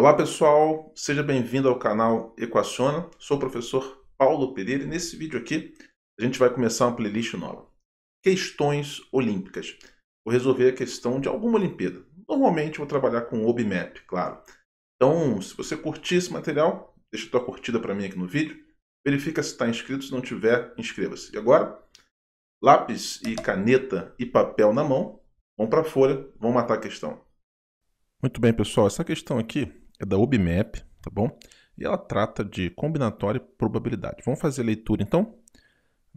Olá pessoal, seja bem-vindo ao canal Equaciona. Sou o professor Paulo Pereira e nesse vídeo aqui a gente vai começar uma playlist nova. Questões olímpicas. Vou resolver a questão de alguma Olimpíada. Normalmente vou trabalhar com OBMAP, claro. Então, se você curtir esse material, deixa tua curtida para mim aqui no vídeo. Verifica se está inscrito, se não tiver, inscreva-se. E agora, lápis e caneta e papel na mão, vão para a folha, vão matar a questão. Muito bem, pessoal. Essa questão aqui é da UBMAP, tá bom? E ela trata de combinatória e probabilidade. Vamos fazer a leitura então?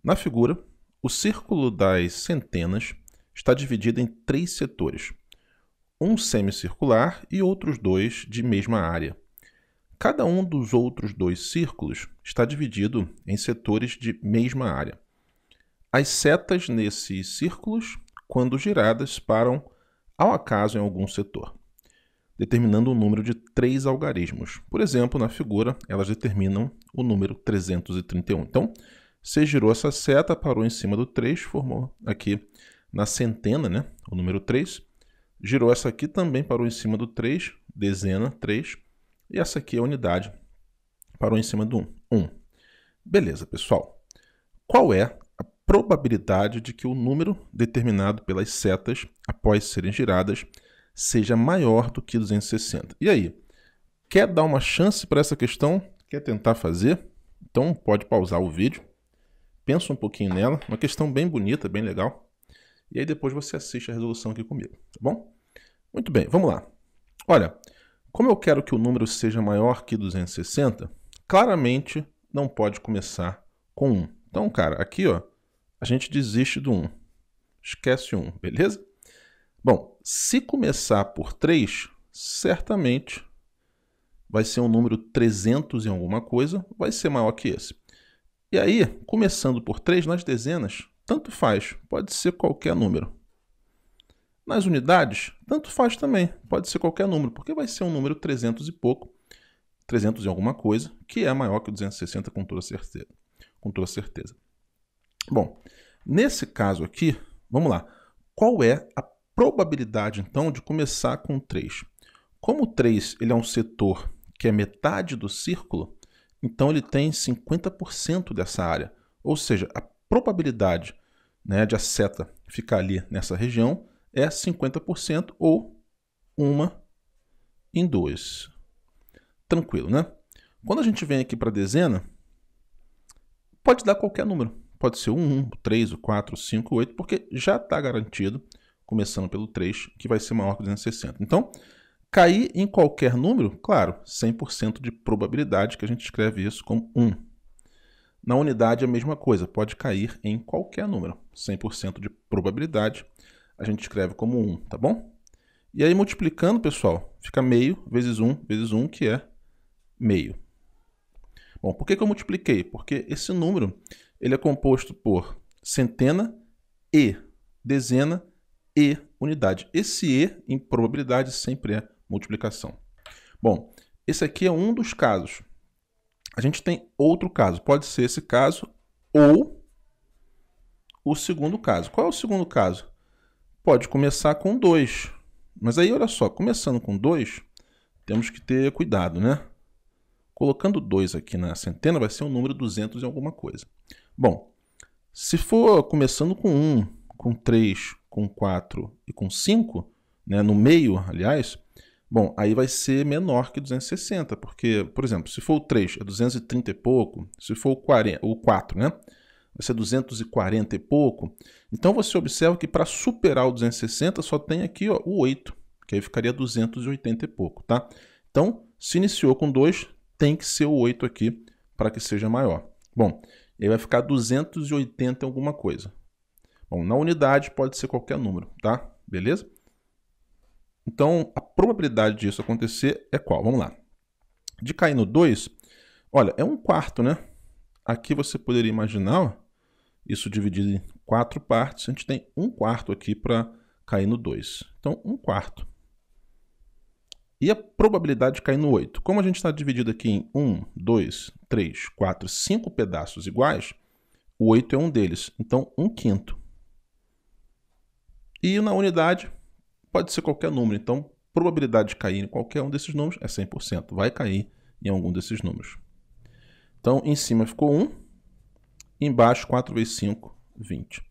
Na figura, o círculo das centenas está dividido em três setores, um semicircular e outros dois de mesma área. Cada um dos outros dois círculos está dividido em setores de mesma área. As setas nesses círculos, quando giradas, param ao acaso em algum setor determinando o número de três algarismos. Por exemplo, na figura, elas determinam o número 331. Então, você girou essa seta, parou em cima do 3, formou aqui na centena, né, o número 3. Girou essa aqui, também parou em cima do 3, dezena, 3. E essa aqui é a unidade, parou em cima do 1. 1. Beleza, pessoal. Qual é a probabilidade de que o número determinado pelas setas, após serem giradas, seja maior do que 260. E aí? Quer dar uma chance para essa questão? Quer tentar fazer? Então pode pausar o vídeo, pensa um pouquinho nela, uma questão bem bonita, bem legal. E aí depois você assiste a resolução aqui comigo, tá bom? Muito bem, vamos lá. Olha, como eu quero que o número seja maior que 260, claramente não pode começar com 1. Então, cara, aqui ó, a gente desiste do 1. Esquece o 1, beleza? Bom, se começar por 3, certamente vai ser um número 300 em alguma coisa, vai ser maior que esse. E aí, começando por 3 nas dezenas, tanto faz, pode ser qualquer número. Nas unidades, tanto faz também, pode ser qualquer número, porque vai ser um número 300 e pouco, 300 e alguma coisa, que é maior que o 260 com toda certeza. Com toda certeza. Bom, nesse caso aqui, vamos lá. Qual é a probabilidade, então, de começar com 3. Como o 3 ele é um setor que é metade do círculo, então ele tem 50% dessa área. Ou seja, a probabilidade né, de a seta ficar ali nessa região é 50% ou 1 em 2. Tranquilo, né? Quando a gente vem aqui para a dezena, pode dar qualquer número. Pode ser o 1, o 3, o 4, o 5, o 8, porque já está garantido começando pelo 3, que vai ser maior que 260. Então, cair em qualquer número, claro, 100% de probabilidade, que a gente escreve isso como 1. Na unidade, a mesma coisa, pode cair em qualquer número, 100% de probabilidade, a gente escreve como 1, tá bom? E aí, multiplicando, pessoal, fica meio vezes 1 vezes 1, que é meio. Bom, por que, que eu multipliquei? Porque esse número ele é composto por centena e dezena e unidade. Esse E em probabilidade sempre é multiplicação. Bom, esse aqui é um dos casos. A gente tem outro caso. Pode ser esse caso ou o segundo caso. Qual é o segundo caso? Pode começar com 2. Mas aí, olha só, começando com 2, temos que ter cuidado, né? Colocando 2 aqui na centena, vai ser um número 200 e alguma coisa. Bom, se for começando com 1, um, com 3, com 4 e com 5, né, no meio, aliás, bom, aí vai ser menor que 260, porque, por exemplo, se for o 3 é 230 e pouco, se for o, 40, o 4, né, vai ser 240 e pouco. Então você observa que para superar o 260 só tem aqui ó, o 8, que aí ficaria 280 e pouco, tá? Então, se iniciou com 2, tem que ser o 8 aqui para que seja maior. Bom, ele vai ficar 280 alguma coisa. Bom, na unidade pode ser qualquer número, tá? Beleza? Então, a probabilidade disso acontecer é qual? Vamos lá. De cair no 2, olha, é um quarto, né? Aqui você poderia imaginar, ó, isso dividido em quatro partes, a gente tem um quarto aqui para cair no 2. Então, um quarto. E a probabilidade de cair no 8? Como a gente está dividido aqui em 1, 2, 3, 4, 5 pedaços iguais, o 8 é um deles. Então, um quinto. E na unidade pode ser qualquer número. Então, probabilidade de cair em qualquer um desses números é 100%. Vai cair em algum desses números. Então, em cima ficou 1. Embaixo, 4 vezes 5, 20.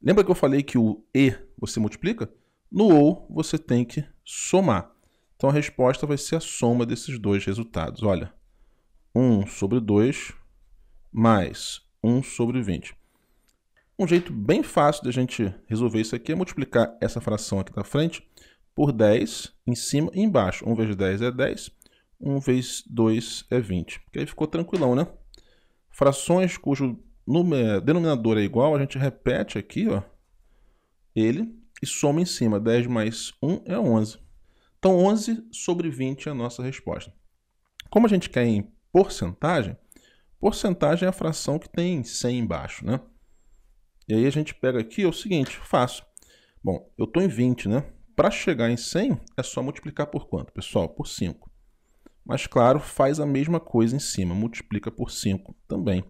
Lembra que eu falei que o E você multiplica? No OU você tem que somar. Então, a resposta vai ser a soma desses dois resultados. Olha, 1 sobre 2 mais 1 sobre 20. Um jeito bem fácil de a gente resolver isso aqui é multiplicar essa fração aqui da frente por 10 em cima e embaixo. 1 vezes 10 é 10, 1 vezes 2 é 20. Porque aí ficou tranquilão, né? Frações cujo denominador é igual, a gente repete aqui, ó, ele, e soma em cima. 10 mais 1 é 11. Então, 11 sobre 20 é a nossa resposta. Como a gente quer em porcentagem, porcentagem é a fração que tem 100 embaixo, né? E aí a gente pega aqui, é o seguinte, faço. Bom, eu estou em 20, né? Para chegar em 100, é só multiplicar por quanto, pessoal? Por 5. Mas, claro, faz a mesma coisa em cima, multiplica por 5 também.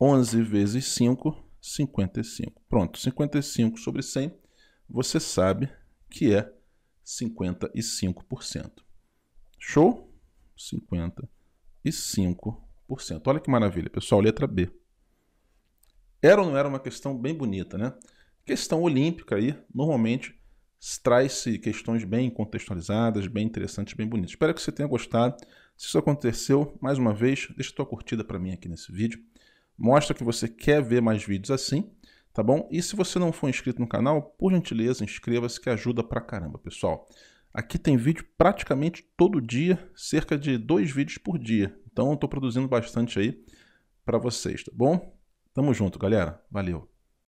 11 vezes 5, 55. Pronto, 55 sobre 100, você sabe que é 55%. Show? 55%. Olha que maravilha, pessoal, letra B. Era ou não era uma questão bem bonita, né? Questão olímpica aí, normalmente traz-se questões bem contextualizadas, bem interessantes, bem bonitas. Espero que você tenha gostado. Se isso aconteceu, mais uma vez, deixa tua curtida para mim aqui nesse vídeo. Mostra que você quer ver mais vídeos assim, tá bom? E se você não for inscrito no canal, por gentileza, inscreva-se que ajuda pra caramba, pessoal. Aqui tem vídeo praticamente todo dia, cerca de dois vídeos por dia. Então eu estou produzindo bastante aí para vocês, tá bom? Tamo junto, galera. Valeu.